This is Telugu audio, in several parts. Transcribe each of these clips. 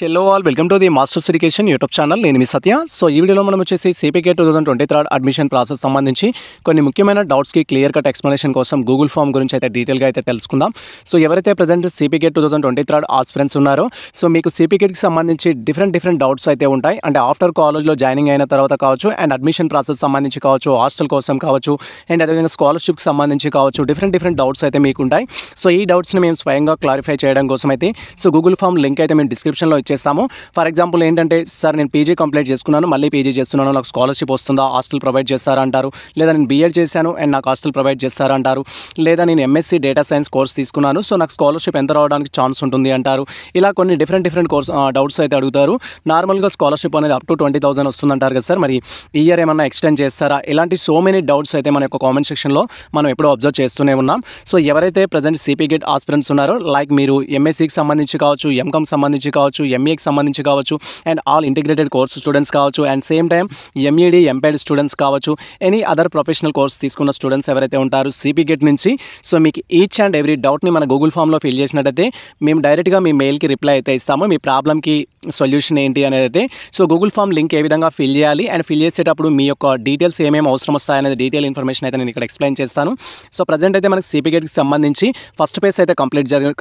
hello all welcome to the masters education YouTube channel నేను మీ సత్య సో ఈ వీడియోలో మనం వచ్చేసి CPK two thousand twenty third admission process సంబంధించి కొన్ని ముఖ్యమైన డౌట్స్కి క్లియర్ కట్ ఎక్స్ప్లనేషన్ కోసం గూగుల్ ఫామ్ గురించి అయితే డీటెయిల్గా అయితే తెలుసుకుందాం సో ఎవరైతే present CPK two thousand twenty third aspirants ఉన్నారో సో మీకు సిపికేకి సంబంధించి డిఫరెంట్ డిఫరెంట్ డౌట్స్ అయితే ఉంటాయి అంటే ఆఫ్టర్ కాలేజ్లో జాయినింగ్ అయిన తర్వాత కావచ్చు అండ్ అడ్మిషన్ ప్రాసెస్ సంబంధించి కావచ్చు హాస్టల్ కోసం కావచ్చు అండ్ అదేవిధంగా స్కాలర్షిప్కి సంబంధించి కావచ్చు డిఫరెంట్ డిఫరెంట్ డౌట్స్ అయితే మీకు ఉంటాయి సో ఈ డౌట్స్ని మేము స్వయంగా క్లారిఫై చేయడం కోసం అయితే సో గూగుల్ ఫామ్ లింక్ అయితే మేము డిస్క్రిప్షన్లో చేస్తాము ఫర్ ఎగ్జాంపుల్ ఏంటంటే సార్ నేను పీజీ కంప్లీట్ చేసుకున్నాను మళ్ళీ పీజీ చేస్తున్నాను నాకు స్కాలర్షిప్ వస్తుందా హాస్టల్ ప్రొవైడ్ చేస్తారా అంటారు లేదా నేను బీఎడ్ చేశాను అండ్ నాకు హాస్టల్ ప్రొవైడ్ చేస్తారా అంటారు లేదా నేను ఎంఎస్సీ డేటా సైన్స్ కోర్స్ తీసుకున్నాను సో నాకు స్కాలర్షిప్ ఎంత రావడానికి ఛాన్స్ ఉంటుంది అంటారు ఇలా కొన్ని డిఫరెంట్ డిఫరెంట్ కోర్స్ డౌట్స్ అయితే అడుగుతారు నార్మల్గా స్కాలర్షిప్ అనేది అప్ టు ట్వంటీ థౌసండ్ వస్తుందంటారు కదా సార్ మరి ఇయర్ ఏమన్నా ఎక్స్టెండ్ చేస్తారా ఇలాంటి సో మెనీ డౌట్స్ అయితే మన యొక్క కామెంట్ సెక్షన్లో మనం ఎప్పుడూ అబ్జర్వ్ చేస్తూనే ఉన్నాం సో ఎవరైతే ప్రజెంట్ సిపి గేట్ ఆస్పిరెంట్స్ ఉన్నారో లైక్ మీరు ఎంఎస్సికి సంబంధించి కావచ్చు ఎంకామ్ సంబంధించి కావచ్చు ఎంఏకి e సంబంధించి కావచ్చు and all integrated course students కావచ్చు and same time MEd MPEd students కావచ్చు ఎనీ అదర్ ప్రొఫెషనల్ కోర్స్ తీసుకున్న స్టూడెంట్స్ ఎవరైతే ఉంటారు సిపి గెట్ నుంచి సో మీకు ఈచ్ అండ్ ఎవ్రీ డౌట్ని మన గూగుల్ ఫామ్లో ఫిల్ చేసినట్టయితే మేము డైరెక్ట్గా మీ మెయిల్కి రిప్లై అయితే ఇస్తాము మీ ప్రాబ్లమ్కి సొల్యూషన్ ఏంటి అనేది అయితే సో గూగుల్ ఫామ్ లింక్ ఏ విధంగా ఫిల్ చేయాలి అండ్ ఫిల్ చేసేటప్పుడు మీ యొక్క డీటెయిల్స్ ఏమేమి అవసరం వస్తాయనేది డీటెయిల్ ఇన్ఫర్మేషన్ అయితే నేను ఇక్కడ ఎక్స్ప్లెయిన్ చేస్తాను సో ప్రజెంట్ అయితే మనకు సిపి గేట్కి సంబంధించి ఫస్ట్ ఫేస్ అయితే కంప్లీట్ జరిగి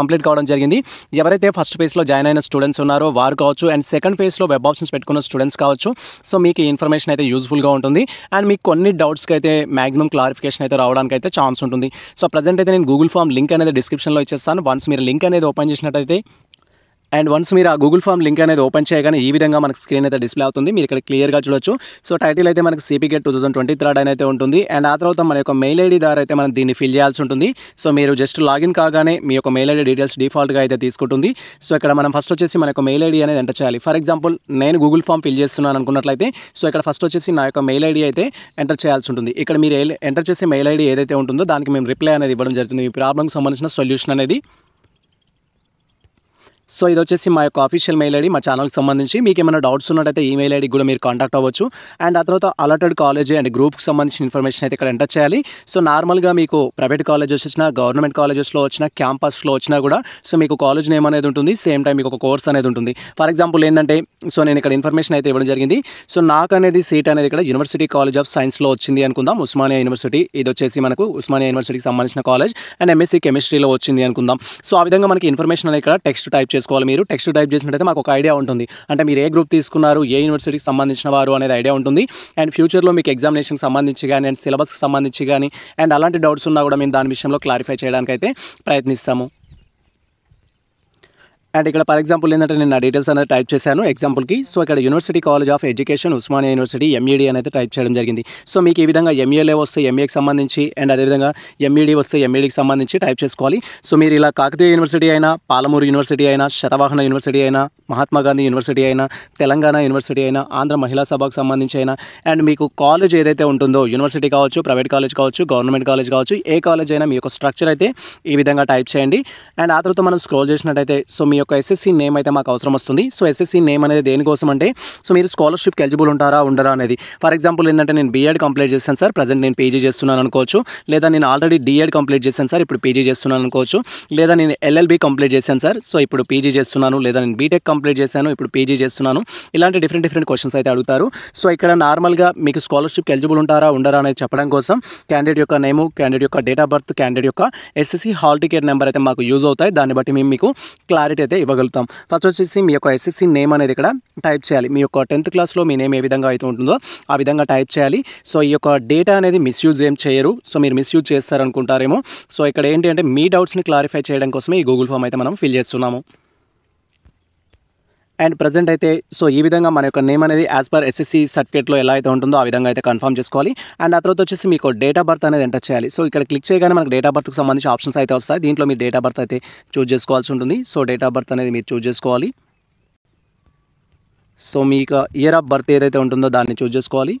కంప్లీట్ కావడం జరిగింది ఎవరైతే ఫస్ట్ ఫేస్లో జాయిన్ అయిన స్టూడెంట్ స్టూడెంట్స్ ఉన్నారో వారు కావచ్చు అండ్ సెకండ్ ఫేజ్లో వెబ్ ఆప్షన్స్ పెట్టుకున్న స్టూడెంట్స్ కావచ్చు సో మీకు ఈ ఇన్ఫర్మేషన్ అయితే యూస్ఫుల్గా ఉంటుంది అండ్ మీకు కొన్ని డౌట్స్కి అయితే మాక్సిమం క్లారిఫికేషన్ అయితే రావడానికి అయితే ఛాన్స్ ఉంటుంది సో ప్రజెంట్ అయితే నేను గూగుల్ ఫామ్ లింక్ అనేది డిస్క్రిప్షన్లో ఇచ్చేస్తాను వన్స్ మీరు లింక్ అనేది ఓపెన్ చేసినట్టయితే అండ్ వన్స్ మీరు ఆ గూగుల్ ఫామ్ లింక్ అనేది ఓపెన్ చేయగానే ఈ విధంగా మనకు స్క్రీన్ అయితే డిస్ప్లే అవుతుంది మీరు ఇక్కడ క్లియర్గా చూడొచ్చు సో టైటిల్ అయితే మనకు CP GET two thousand twenty అని అయితే ఉంటుంది అండ్ ఆ తర్వాత మన యొక్క మెయిల్ ఐడి ద్వారా అయితే మనం దీన్ని ఫిల్ చేయాల్సి ఉంటుంది సో మీరు జస్ట్ లాగిన్ కాగానే మీ యొక్క మెయిల్ ఐడి డీటెయిల్స్ డిఫాల్ట్గా అయితే తీసుకుంటుంది సో ఇక్కడ మనం ఫస్ట్ వచ్చేసి మన యొక్క మెయిల్ ఐడి అనేది ఎంటర్ చేయాలి ఫర్ ఎగ్జాంపుల్ నేను గూగుల్ ఫామ్ ఫిల్ చేస్తున్నాను అనుకున్నట్లయితే సో ఇక్కడ ఫస్ట్ వచ్చేసి నా యొక్క మెయిల్ ఐడి అయితే ఎంటర్ చేయాల్సి ఉంటుంది ఇక్కడ మీరు ఎంటర్ చేసే మెయిల్ ఐడి ఏదైతే ఉంటుందో దానికి మేము రిప్లై అనేది ఇవ్వడం జరుగుతుంది మీ ప్రాబ్లంకి సంబంధించిన సొల్యూషన్ అనేది సో ఇది వచ్చేసి మా యొక్క అఫీషియల్ మెయిల్ ఐడి మా ఛానల్కి సంబంధించి మీకు ఏమైనా డౌట్స్ ఉన్నట్టయితే ఈ మెయిల్ ఐడి కూడా మీరు కాంటాక్ట్ అవ్వచ్చు అండ్ ఆ తర్వాత అలర్టెడ్ కాలేజ్ అండ్ గ్రూప్కి సంబంధించిన ఇన్ఫర్మేషన్ అయితే ఇక్కడ ఎంటర్ చేయాలి సో నార్మల్గా మీకు ప్రైవేట్ కాలేజెస్ వచ్చినా గవర్నమెంట్ కాలేజెస్లో వచ్చిన క్యాంపస్లో వచ్చినా కూడా సో మీకు కాలేజ్ నేమ్ అనేది ఉంటుంది సేమ్ టైం మీకు ఒక కోర్స్ అనేది ఉంటుంది ఫర్ ఎగ్జాంపుల్ ఏంటంటే సో నేను ఇక్కడ ఇన్ఫర్మేషన్ అయితే ఇవ్వడం జరిగింది సో నాకు అనేది సీట్ అనేది ఇక్కడ యూనివర్సిటీ కాలేజ్ ఆఫ్ సైన్స్లో వచ్చింది అనుకుందాం ఉస్మానియా యూనివర్సిటీ ఇది వచ్చేసి మనకు ఉస్మానియా యూనివర్సిటీకి సంబంధించిన కాలేజ్ అండ్ ఎంఎస్సీ కెమిస్ట్రీలో వచ్చింది అనుకుందాం సో ఆ విధంగా మనకి ఇన్ఫర్మేషన్ అనేది ఇక్కడ టెక్స్ట్ టైప్ చేసుకోవాలి మీరు టెక్స్ట్ టైప్ చేసినట్టయితే మాకు ఒక ఐడియా ఉంటుంది అంటే మీరు ఏ గ్రూప్ తీసుకున్నారు ఏ యూనివర్సిటీకి సంబంధించిన వారు అనేది ఐడియా ఉంటుంది అండ్ ఫ్యూచర్లో మీకు ఎగ్జామినేషన్కి సంబంధించి కానీ అండ్ సిలబస్కి సంబంధించి కానీ అండ్ అలాంటి డౌట్స్ ఉన్నా కూడా మేము దాని విషయంలో క్లారిఫై చేయడానికి అయితే ప్రయత్నిస్తాము అండ్ ఇక్కడ ఫర్ ఎగ్జాంపుల్ ఏంటంటే నేను నా డీటెయిల్స్ అనేది టైప్ చేశాను ఎగ్జాంపుల్కి సో ఇక్కడ university college of education Osmania university MEd అనేది టైప్ చేయడం జరిగింది సో మీకు ఈ విధంగా ఎంఈఏలే e వస్తే ఎంఏకి e సంబంధించి అండ్ అదేవిధంగా ఎంఈడి e వస్తే ఎంఈడికి సంబంధించి టైప్ చేసుకోవాలి సో మీరు ఇలా కాకతీయ యూనివర్సిటీ అయినా పాలమూరు యూనివర్సిటీ అయినా శతవాహన యూనివర్సిటీ అయినా మహాత్మా గాంధీ యూనివర్సిటీ అయినా తెలంగాణ యూనివర్సిటీ అయినా ఆంధ్ర మహిళా సభకు సంబంధించి అయినా అండ్ మీకు కాలేజ్ ఏదైతే ఉంటుందో యూనివర్సిటీ కావచ్చు ప్రైవేట్ కాలేజ్ కావచ్చు గవర్నమెంట్ కాలేజ్ కావచ్చు ఏ కాలేజ్ అయినా మీ యొక్క స్ట్రక్చర్ అయితే ఈ విధంగా టైప్ చేయండి అండ్ ఆ తర్వాత మనం స్క్రోల్ చేసినట్టయితే సో మీ యొక్క ఎస్ఎస్సీ నేమ్ అయితే మాకు అవసరం వస్తుంది సో ఎస్ఎస్సీ నేమ్ అనేది దేనికోసం అంటే సో మీరు స్కాలర్షిప్కి ఎలిజిబుల్ ఉంటారా ఉండరా అనేది ఫర్ ఎగ్జాంపుల్ ఏంటంటే నేను బీఎడ్ కంప్లీట్ చేశాను సార్ ప్రజెంట్ నేను పీజీ చేస్తున్నాను అనుకోవచ్చు లేదా నేను ఆల్రెడీ డిఎడ్ కంప్లీట్ చేశాను సార్ ఇప్పుడు పీజీ చేస్తున్నాను అనుకోవచ్చు లేదా నేను ఎల్ఎల్బీ కంప్లీట్ చేశాను సార్ సో ఇప్పుడు పీజీ చేస్తున్నాను లేదా నేను బీటెక్ కంప్లీట్ చేశాను ఇప్పుడు పీజీ చేస్తున్నాను ఇలాంటి డిఫరెంట్ డిఫరెంట్ క్వశ్చన్స్ అయితే అడుగుతారు సో ఇక్కడ నార్మల్గా మీకు స్కాలర్షిప్ ఎలిజిబుల్ ఉంటారా ఉండరా అనేది చెప్పడం కోసం క్యాండిడేట్ యొక్క నేము క్యాండిడేట్ యొక్క డేట్ ఆఫ్ బర్త్ క్యాండిడేట్ యొక్క ఎస్ఎస్సీ హాల్ టికెట్ నెంబర్ అయితే మాకు యూజ్ అవుతాయి దాన్ని బట్టి మేము మీకు క్లారిటీ అయితే ఇవ్వగలుగుతాం ఫస్ట్ వచ్చేసి మీ యొక్క ఎస్ఎస్సి నేమ్ అనేది ఇక్కడ టైప్ చేయాలి మీ యొక్క టెన్త్ క్లాస్లో మీ నేమ్ ఏ విధంగా అయితే ఉంటుందో ఆ విధంగా టైప్ చేయాలి సో ఈ యొక్క డేటా అనేది మిస్యూజ్ ఏం చేయరు సో మీరు మిస్యూజ్ చేస్తారనుకుంటారేమో సో ఇక్కడ ఏంటి అంటే మీ డౌట్స్ని క్లారిఫై చేయడం కోసమే ఈ గూగుల్ ఫామ్ అయితే మనం ఫిల్ చేస్తున్నాము అండ్ ప్రజెంట్ అయితే సో ఈ విధంగా మన యొక్క నేమ్ అనేది యాజ్ పర్ ఎస్ఎస్సీ సర్టిఫికేట్లో ఎలా అయితే ఉంటుందో ఆ విధంగా అయితే కన్ఫర్మ్ చేసుకోవాలి అండ్ ఆ తర్వాత వచ్చేసి మీకు డేట్ ఆఫ్ బర్త్ అనేది ఎంటర్ చేయాలి సో ఇక్కడ క్లిక్ చేయగానే మనకు డేట్ ఆఫ్ బర్త్కి సంబంధించి ఆప్షన్స్ అయితే వస్తాయి దీంట్లో మీరు డేట్ ఆఫ్ బర్త్ అయితే చూజ్ చేసుకోవాల్సి ఉంటుంది సో డేట్ ఆఫ్ బర్త్ అనేది మీరు చూజ్ చేసుకోవాలి సో మీకు ఇయర్ ఆఫ్ బర్త్ ఏదైతే ఉంటుందో దాన్ని చూజ్ చేసుకోవాలి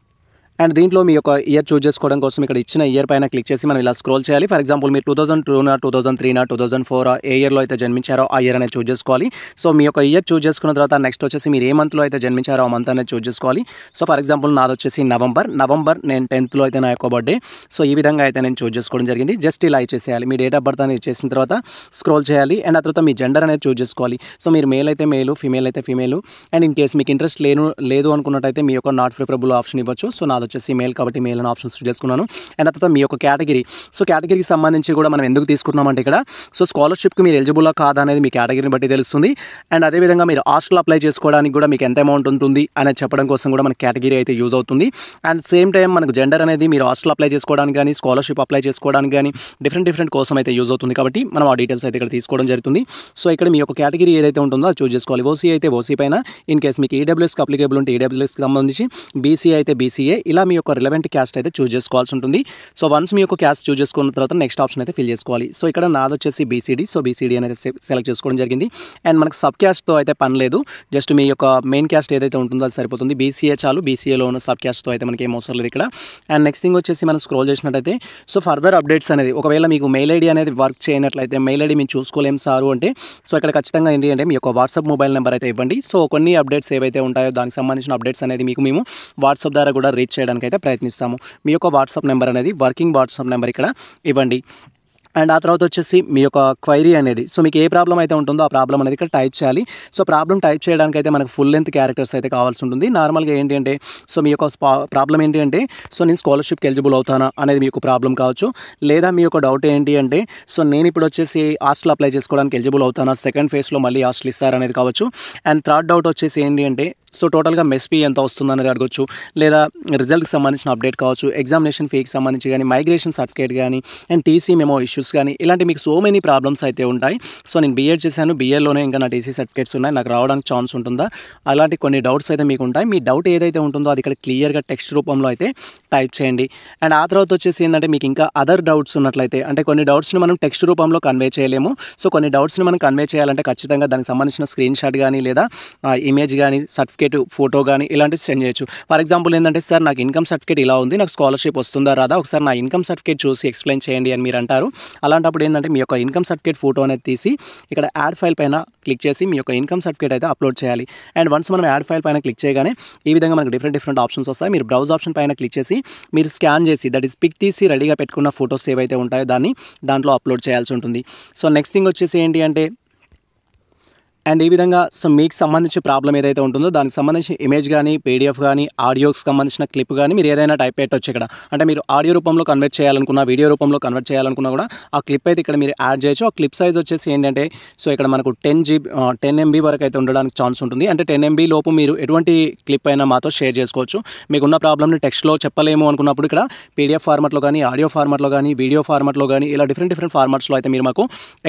అండ్ దీంట్లో మీ యొక్క ఇయర్ చూజ్ చేసుకోవడం కోసం ఇక్కడ ఇచ్చిన ఇయర్ పైన క్లిక్ చేసి మనం ఇలా స్క్రోల్ చేయాలి ఫర్ ఎగ్జాంపుల్ మీరు టూ థౌసండ్ టూనా టూ థౌసండ్ త్రీనా టూ థౌసండ్ ఫోర్ ఏ ఇయర్లో అయితే జన్మించారో ఆ ఇయర్ అనేది చూజ్ చేసుకోవాలి సో మీ యొక్క ఇయర్ చూజ్ చేసుకున్న తర్వాత నెక్స్ట్ వచ్చేసి మీరు ఏ మంత్లో అయితే జన్మించారో ఆ మంత్ అనేది చూజ్ చేసుకోవాలి సో ఫర్ ఎగ్జాంపుల్ నాది వచ్చేసి నవంబర్ నవంబర్ నేను టెన్త్లో అయితే నా యొక్క బర్త్డే సో ఈ విధంగా అయితే నేను చూజ్ చేసుకోవడం జరిగింది జస్ట్ ఇలా ఇచ్చేసేయాలి మీ డేట్ ఆఫ్ బర్త్ అనేది చేసిన తర్వాత స్క్రోల్ చేయాలి అండ్ ఆ తర్వాత మీ జెండర్ అనేది చూజ్ చేసుకోవాలి సో మీరు మేల్ అయితే మేలు ఫీమేల్ అయితే ఫీమేల్ అండ్ ఇన్ కేసు మీకు ఇంట్రెస్ట్ లేను లేదు అనుకున్నట్టయితే మీ యొక్క నాట్ ప్రిఫరబుల్ ఆప్షన్ ఇవ్వచ్చు సో నాది వచ్చేసి మేల్ కాబట్టి మేల్ అని ఆప్షన్ చేసుకున్నాను అండ్ తర్వాత మీ యొక్క కేటగిరీ సో కేటగిరీకి సంబంధించి కూడా మనం ఎందుకు తీసుకుంటున్నామంటే ఇక్కడ సో స్కాలర్షిప్కి మీరు ఎలిజిబుల్ కాదా అనేది మీ కేటగిరీని బట్టి తెలుస్తుంది అండ్ అదేవిధంగా మీరు హాస్టల్ అప్లై చేసుకోవడానికి కూడా మీకు ఎంత అమౌంట్ ఉంటుంది అనేది చెప్పడం కోసం కూడా మన కేటగిరీ అయితే యూజ్ అవుతుంది అండ్ సేమ్ టైం మనకు జెండర్ అనేది మీరు హాస్టల్ అప్లై చేసుకోవడానికి కానీ స్కాలర్షిప్ అప్లై చేసుకోవడానికి కానీ డిఫరెంట్ డిఫరెంట్ కోసం అయితే యూజ్ అవుతుంది కాబట్టి మనం ఆ డీటెయిల్స్ అయితే ఇక్కడ తీసుకోవడం జరుగుతుంది సో ఇక్కడ మీ యొక్క కేటగిరీ ఏదైతే ఉంటుందో అది చూస్ చేసుకోవాలి ఓసీ అయితే ఓసీ పైన ఇన్ కేసు మీకు ఈడబ్ల్యూఎస్కి అప్లికేబుల్ ఉంటే ఈడబ్ల్యూఎస్కి సంబంధించి బీసీఏ అయితే బీసీఏ ఇలా ఇలా మీ యొక్క రిలవెంట్ క్యాస్ట్ అయితే చూజ్ చేసుకోవాల్సి ఉంటుంది సో వన్స్ మీ యొక్క క్యాస్ట్ చూస్ చేసుకున్న తర్వాత నెక్స్ట్ ఆప్షన్ అయితే ఫిల్ చేసుకోవాలి సో ఇక్కడ నాది వచ్చేసి బీసీడీ సో బీసీడీ అనేది సెలెక్ట్ చేసుకోవడం జరిగింది అండ్ మనకు సబ్ క్యాస్ట్తో అయితే పని లేదు జస్ట్ మీ యొక్క మెయిన్ క్యాస్ట్ ఏదైతే ఉంటుందో అది సరిపోతుంది బీసీఏ చాలు బీసీఏలో ఉన్న సబ్ క్యాస్ట్తో అయితే మనకి ఏం అవసరం లేదు ఇక్కడ అండ్ నెక్స్ట్ థింగ్ వచ్చేసి మనం స్క్రోల్ చేసినట్టయితే సో ఫర్దర్ అప్డేట్స్ అనేది ఒకవేళ మీకు మెయిల్ ఐడి అనేది వర్క్ చేయనట్లయితే మెయిల్ ఐడి మేము చూసుకోలేము సారు అంటే సో ఇక్కడ ఖచ్చితంగా ఏంటి అంటే మీ యొక్క వాట్సాప్ మొబైల్ నెంబర్ అయితే ఇవ్వండి సో కొన్ని అప్డేట్స్ ఏవైతే ఉంటాయో దానికి సంబంధించిన అప్డేట్స్ అనేది మీకు మేము వాట్సాప్ ద్వారా కూడా రీచ్ చేయడానికి అయితే ప్రయత్నిస్తాము మీ యొక్క వాట్సాప్ నెంబర్ అనేది వర్కింగ్ వాట్సాప్ నెంబర్ ఇక్కడ ఇవ్వండి అండ్ ఆ తర్వాత వచ్చేసి మీ యొక్క క్వైరీ అనేది సో మీకు ఏ ప్రాబ్లం అయితే ఉంటుందో ఆ ప్రాబ్లం అనేది ఇక్కడ టైప్ చేయాలి సో ప్రాబ్లం టైప్ చేయడానికి అయితే మనకు ఫుల్ లెంత్ క్యారెక్టర్స్ అయితే కావాల్సి ఉంటుంది నార్మల్గా ఏంటి అంటే సో మీ యొక్క ప్రాబ్లం ఏంటి అంటే సో నేను స్కాలర్షిప్కి ఎలిజిబుల్ అవుతానా అనేది మీకు ప్రాబ్లం కావచ్చు లేదా మీ యొక్క డౌట్ ఏంటి అంటే సో నేను ఇప్పుడు వచ్చేసి హాస్టల్ అప్లై చేసుకోవడానికి ఎలిజిబుల్ అవుతానా సెకండ్ ఫేజ్లో మళ్ళీ హాస్టల్ ఇస్తారనేది కావచ్చు అండ్ థర్డ్ డౌట్ వచ్చేసి ఏంటి అంటే సో టోటల్గా మెస్పీ ఎంత వస్తుందని అడగొచ్చు లేదా రిజల్ట్కి సంబంధించిన అప్డేట్ కావచ్చు ఎగ్జామినేషన్ ఫీకి సంబంధించి కానీ మైగ్రేషన్ సర్టిఫికేట్ కానీ అండ్ టీసీ మేమో ఇష్యూస్ కానీ ఇలాంటి మీకు సో మెనీ ప్రాబ్లమ్స్ అయితే ఉంటాయి సో నేను బీఎడ్ చేశాను బీఏలోనే ఇంకా నా టీసీ సర్టిఫికేట్స్ ఉన్నాయి నాకు రావడానికి ఛాన్స్ ఉంటుందా అలాంటి కొన్ని డౌట్స్ అయితే మీకు ఉంటాయి మీ డౌట్ ఏదైతే ఉంటుందో అది ఇక్కడ క్లియర్గా టెక్స్ట్ రూపంలో అయితే టైప్ చేయండి అండ్ ఆ తర్వాత వచ్చేసి ఏంటంటే మీకు ఇంకా అదర్ డౌట్స్ ఉన్నట్లయితే అంటే కొన్ని డౌట్స్ని మనం టెక్స్ట్ రూపంలో కన్వే చేయలేము సో కొన్ని డౌట్స్ని మనం కన్వే చేయాలంటే ఖచ్చితంగా దానికి సంబంధించిన స్క్రీన్ షాట్ కానీ లేదా ఇమేజ్ కానీ సర్టిఫికేట్ సర్టిఫికేట్ ఫోటో కానీ ఇలాంటివి సెండ్ చేయొచ్చు ఫర్ ఎగ్జాంపుల్ ఏంటంటే సార్ నాకు ఇన్కమ్ సర్టిఫికేట్ ఇలా ఉంది నాకు స్కాలర్షిప్ వస్తుందా రాదా ఒకసారి నా ఇన్కమ్ సర్టిఫికేట్ చూసి ఎక్స్ప్లెయిన్ చేయండి అని మీరు అంటారు అలాంటప్పుడు ఏంటంటే మీ యొక్క ఇన్కమ్ సర్టిఫికేట్ ఫోటో అనేది తీసి ఇక్కడ యాడ్ ఫైల్ పైన క్లిక్ చేసి మీ యొక్క ఇన్కమ్ సర్టిఫికేట్ అయితే అప్లోడ్ చేయాలి అండ్ వన్స్ మనం యాడ్ ఫైల్ పైన క్లిక్ చేయగానే ఈ విధంగా మనకు డిఫరెంట్ డిఫరెంట్ ఆప్షన్స్ వస్తాయి మీరు బ్రౌజ్ ఆప్షన్ పైన క్లిక్ చేసి మీరు స్కాన్ చేసి దట్ ఈస్ పిక్ తీసి రెడీగా పెట్టుకున్న ఫొటోస్ ఏవైతే ఉంటాయో దాన్ని దాంట్లో అప్లోడ్ చేయాల్సి ఉంటుంది సో నెక్స్ట్ థింగ్ వచ్చేసి ఏంటి అంటే అండ్ ఈ విధంగా సో మీకు సంబంధించి ప్రాబ్లం ఏదైతే ఉంటుందో దానికి సంబంధించి ఇమేజ్ కానీ పీడిఎఫ్ కానీ ఆడియోకి సంబంధించిన క్లిప్ కానీ మీరు ఏదైనా టైప్ పెట్టవచ్చు ఇక్కడ అంటే మీరు ఆడియో రూపంలో కన్వర్ట్ చేయాలనుకున్న వీడియో రూపంలో కన్వర్ట్ చేయాలనుకున్నా కూడా ఆ క్లిప్ అయితే ఇక్కడ మీరు యాడ్ చేయొచ్చు ఆ క్లిప్ సైజ్ వచ్చేసి ఏంటంటే సో ఇక్కడ మనకు టెన్ జీబీ టెన్ ఎంబీ వరకు అయితే ఉండడానికి ఛాన్స్ ఉంటుంది అంటే టెన్ ఎంబీ లోపు మీరు ఎటువంటి క్లిప్ అయినా మాతో షేర్ చేసుకోవచ్చు మీకున్న ప్రాబ్లమ్ని టెక్స్ట్లో చెప్పలేము అనుకున్నప్పుడు ఇక్కడ పీడిఎఫ్ ఫార్మాట్లో కానీ ఆడియో ఫార్మాట్లో కానీ వీడియో ఫార్మాట్లో కానీ ఇలా డిఫరెంట్ డిఫరెంట్ ఫార్మాట్స్లో అయితే మీరు మాకు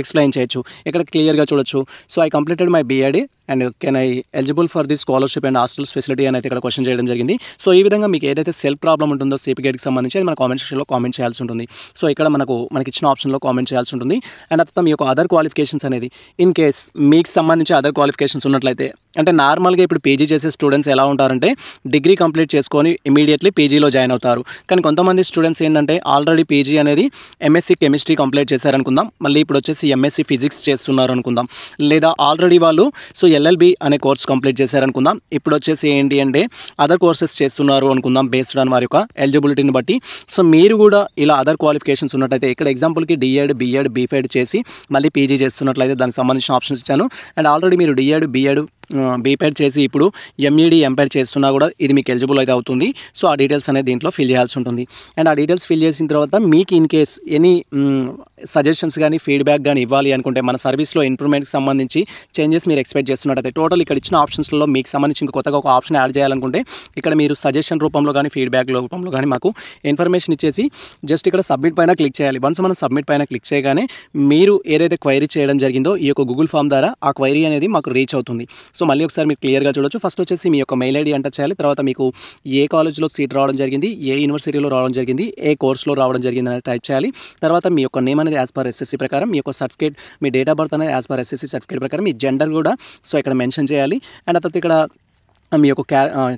ఎక్స్ప్లెయిన్ చేయొచ్చు ఇక్కడ క్లియర్గా చూడొచ్చు so I completed completed my BEd and can I eligible for the scholarship and hostel facility అని అయితే ఇక్కడ క్వశ్చన్ చేయడం జరిగింది సో ఈ విధంగా మీకు ఏదైతే సెల్ ప్రాబ్లమ్ ఉంటుందో గేట్కి సంబంధించి అది మన కామెంట్ సెక్షన్లో కామెంట్ చేయాల్సి ఉంటుంది సో ఇక్కడ మనకు మనకి ఇచ్చిన ఆప్షన్లో కామెంట్ చేయాల్సి ఉంటుంది అండ్ తర్వాత మీ యొక్క అదర్ క్వాలిఫికేషన్స్ అనేది ఇన్ కేస్ మీకు సంబంధించి అదర్ క్వాలిఫికేషన్స్ ఉన్నట్లయితే అంటే నార్మల్గా ఇప్పుడు పీజీ చేసే స్టూడెంట్స్ ఎలా ఉంటారంటే డిగ్రీ కంప్లీట్ చేసుకొని ఇమీడియట్లీ పీజీలో జాయిన్ అవుతారు కానీ కొంతమంది స్టూడెంట్స్ ఏంటంటే ఆల్రెడీ పీజీ అనేది ఎంఎస్సీ కెమిస్ట్రీ కంప్లీట్ చేశారనుకుందాం మళ్ళీ ఇప్పుడు వచ్చేసి ఎంఎస్సీ ఫిజిక్స్ చేస్తున్నారు అనుకుందాం లేదా ఆల్రెడీ వాళ్ళు సో ఎల్ఎల్బి అనే కోర్స్ కంప్లీట్ చేశారనుకుందాం ఇప్పుడు వచ్చేసి ఏంటి అంటే అదర్ కోర్సెస్ చేస్తున్నారు అనుకుందాం బేస్డ్ ఆన్ వారి యొక్క ఎలిజిబిలిటీని బట్టి సో మీరు కూడా ఇలా అదర్ క్వాలిఫికేషన్స్ ఉన్నట్టయితే ఇక్కడ ఎగ్జాంపుల్కి డిఎడ్ బిఎడ్ బీఫెడ్ చేసి మళ్ళీ పీజీ చేస్తున్నట్లయితే దానికి సంబంధించిన ఆప్షన్స్ ఇచ్చాను అండ్ ఆల్రెడీ మీరు డిఎడ్ బిఎడ్ బీపెడ్ చేసి ఇప్పుడు ఎంఈడి ఎంపెడ్ e చేస్తున్నా కూడా ఇది మీకు ఎలిజిబుల్ అయితే అవుతుంది సో ఆ డీటెయిల్స్ అనేది దీంట్లో ఫిల్ చేయాల్సి ఉంటుంది అండ్ ఆ డీటెయిల్స్ ఫిల్ చేసిన తర్వాత మీకు ఇన్ కేస్ ఎనీ సజెషన్స్ కానీ ఫీడ్బ్యాక్ కానీ ఇవ్వాలి అనుకుంటే మన సర్వీస్లో ఇంప్రూవ్మెంట్కి సంబంధించి చేంజెస్ మీరు ఎక్స్పెక్ట్ చేస్తున్నట్టయితే టోటల్ ఇక్కడ ఇచ్చిన ఆప్షన్స్లో మీకు సంబంధించి ఇంకా కొత్తగా ఒక ఆప్షన్ యాడ్ చేయాలనుకుంటే ఇక్కడ మీరు సజెషన్ రూపంలో కానీ ఫీడ్బ్యాక్ రూపంలో కానీ మాకు ఇన్ఫర్మేషన్ ఇచ్చేసి జస్ట్ ఇక్కడ సబ్మిట్ పైన క్లిక్ చేయాలి వన్స్ మనం సబ్మిట్ పైన క్లిక్ చేయగానే మీరు ఏదైతే క్వైరీ చేయడం జరిగిందో ఈ యొక్క గూగుల్ ఫామ్ ద్వారా ఆ క్వైరీ అనేది మాకు రీచ్ అవుతుంది సో మళ్ళీ ఒకసారి మీరు క్లియర్గా చూడొచ్చు ఫస్ట్ వచ్చేసి మీ యొక్క మెయిల్ ఐడి ఎంటర్ చేయాలి తర్వాత మీకు ఏ కాలేజ్లో సీట్ రావడం జరిగింది ఏ యూనివర్సిటీలో రావడం జరిగింది ఏ కోర్స్లో రావడం జరిగింది అనేది టైప్ చేయాలి తర్వాత మీ యొక్క నేమ్ అనేది యాజ్ పర్ ఎస్ఎస్సీ ప్రకారం మీ యొక్క సర్టిఫికేట్ మీ డేట్ ఆఫ్ బర్త్ అనేది యాజ్ పర్ ఎస్ఎస్సి సర్టిఫికేట్ ప్రకారం మీ జెండర్ కూడా సో ఇక్కడ మెన్షన్ చేయాలి అండ్ తర్వాత ఇక్కడ మీ యొక్క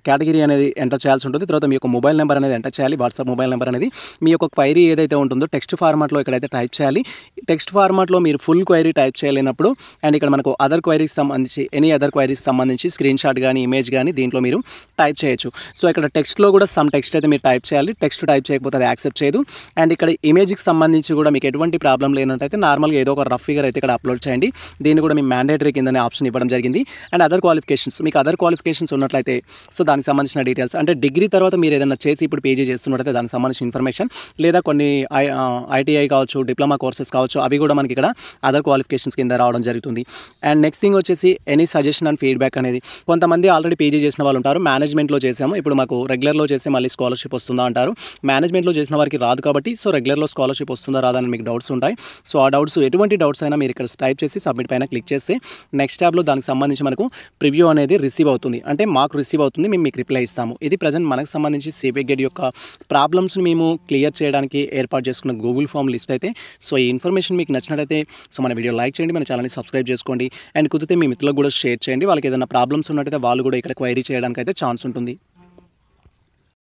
కేటగిరీ అనేది ఎంటర్ చేయాల్సి ఉంటుంది తర్వాత మీ యొక్క మొబైల్ నెంబర్ అనేది ఎంటర్ చేయాలి వాట్సాప్ మొబైల్ నెంబర్ అనేది మీ యొక్క క్వైరీ ఏదైతే ఉంటుందో టెక్స్ట్ ఫార్మాట్లో ఇక్కడైతే టైప్ చేయాలి టెక్స్ట్ ఫార్మాట్లో మీరు ఫుల్ క్వైరీ టైప్ చేయలేనప్పుడు అండ్ ఇక్కడ మనకు అదర్ క్వైరీకి సంబంధించి ఎనీ అదర్ క్వైరీకి సంబంధించి స్క్రీన్ షాట్ కానీ ఇమేజ్ కానీ దీంట్లో మీరు టైప్ చేయొచ్చు సో ఇక్కడ టెక్స్ట్లో కూడా సమ్ టెక్స్ట్ అయితే మీరు టైప్ చేయాలి టెక్స్ట్ టైప్ చేయకపోతే అది యాక్సెప్ట్ చేయదు అండ్ ఇక్కడ ఇమేజ్కి సంబంధించి కూడా మీకు ఎటువంటి ప్రాబ్లం లేనట్టయితే నార్మల్గా ఏదో ఒక రఫ్ ఫిగర్ అయితే ఇక్కడ అప్లోడ్ చేయండి దీన్ని కూడా మీ మ్యాండేటరీ కిందనే ఆప్షన్ ఇవ్వడం జరిగింది అండ్ అదర్ క్వాలిఫికేషన్స్ మీకు అదర్ క్వాలిఫికేషన్స్ ఉన్నట్లయితే సో దానికి సంబంధించిన డీటెయిల్స్ అంటే డిగ్రీ తర్వాత మీరు ఏదైనా చేసి ఇప్పుడు పీజీ చేస్తున్నట్లయితే దానికి సంబంధించిన ఇన్ఫర్మేషన్ లేదా కొన్ని ఐటీఐ కావచ్చు డిప్లొమా కోర్సెస్ కావచ్చు అవి కూడా మనకి ఇక్కడ అదర్ క్వాలిఫికేషన్స్ కింద రావడం జరుగుతుంది అండ్ నెక్స్ట్ థింగ్ వచ్చేసి ఎనీ సజెషన్ అండ్ ఫీడ్బ్యాక్ అనేది కొంతమంది ఆల్రెడీ పీజీ చేసిన వాళ్ళు ఉంటారు మేనేజ్మెంట్లో చేసాము ఇప్పుడు మాకు రెగ్యులర్లో చేస్తే మళ్ళీ స్కాలర్షిప్ వస్తుందా అంటారు మేనేజ్మెంట్లో చేసిన వారికి రాదు కాబట్టి సో రెగ్యులర్లో స్కాలర్షిప్ వస్తుందా రాదని మీకు డౌట్స్ ఉంటాయి సో ఆ డౌట్స్ ఎటువంటి డౌట్స్ అయినా మీరు ఇక్కడ టైప్ చేసి సబ్మిట్ పైన క్లిక్ చేస్తే నెక్స్ట్ ట్యాబ్లో దానికి సంబంధించి మనకు ప్రివ్యూ అనేది రిసీవ్ అవుతుంది అంటే మాకు రిసీవ్ అవుతుంది మేము మీకు రిప్లై ఇస్తాము ఇది ప్రజెంట్ మనకు సంబంధించి సేవే గేట్ యొక్క ప్రాబ్లమ్స్ని మేము క్లియర్ చేయడానికి ఏర్పాటు చేసుకున్న గూగుల్ ఫామ్ లిస్ట్ అయితే సో ఈ ఇన్ఫర్మేషన్ మీకు నచ్చినట్టయితే సో మన వీడియో లైక్ చేయండి మన ఛానల్ని సబ్స్క్రైబ్ చేసుకోండి అండ్ కుదిరితే మీ మిత్రులకు కూడా షేర్ చేయండి వాళ్ళకి ఏదైనా ప్రాబ్లమ్స్ ఉన్నట్టయితే వాళ్ళు కూడా ఇక్కడ క్వైరీ చేయడానికి అయితే ఛాన్స్ ఉంటుంది